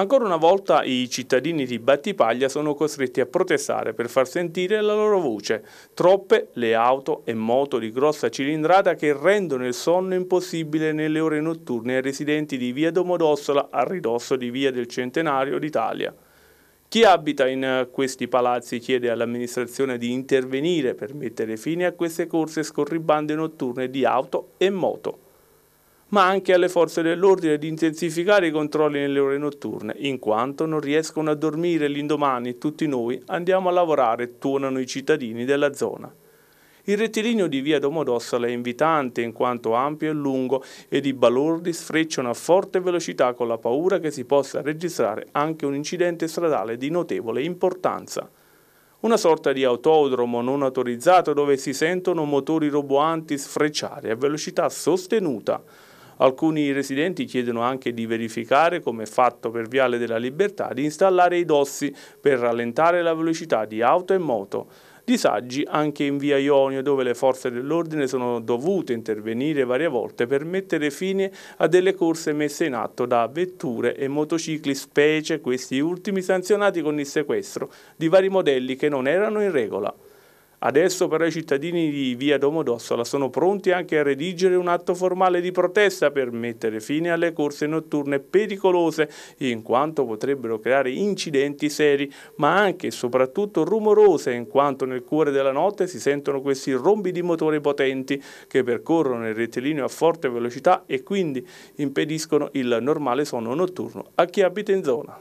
Ancora una volta i cittadini di Battipaglia sono costretti a protestare per far sentire la loro voce. Troppe le auto e moto di grossa cilindrata che rendono il sonno impossibile nelle ore notturne ai residenti di via Domodossola a ridosso di via del Centenario d'Italia. Chi abita in questi palazzi chiede all'amministrazione di intervenire per mettere fine a queste corse scorribande notturne di auto e moto ma anche alle forze dell'ordine di intensificare i controlli nelle ore notturne, in quanto non riescono a dormire l'indomani tutti noi andiamo a lavorare, tuonano i cittadini della zona. Il rettilineo di via Domodossola è invitante in quanto ampio e lungo ed i balordi sfrecciano a forte velocità con la paura che si possa registrare anche un incidente stradale di notevole importanza una sorta di autodromo non autorizzato dove si sentono motori roboanti sfrecciare a velocità sostenuta. Alcuni residenti chiedono anche di verificare, come fatto per Viale della Libertà, di installare i dossi per rallentare la velocità di auto e moto. Disagi anche in via Ionio dove le forze dell'ordine sono dovute intervenire varie volte per mettere fine a delle corse messe in atto da vetture e motocicli, specie questi ultimi sanzionati con il sequestro di vari modelli che non erano in regola. Adesso però i cittadini di via Domodossola sono pronti anche a redigere un atto formale di protesta per mettere fine alle corse notturne pericolose in quanto potrebbero creare incidenti seri ma anche e soprattutto rumorose in quanto nel cuore della notte si sentono questi rombi di motori potenti che percorrono il rettilineo a forte velocità e quindi impediscono il normale sonno notturno a chi abita in zona.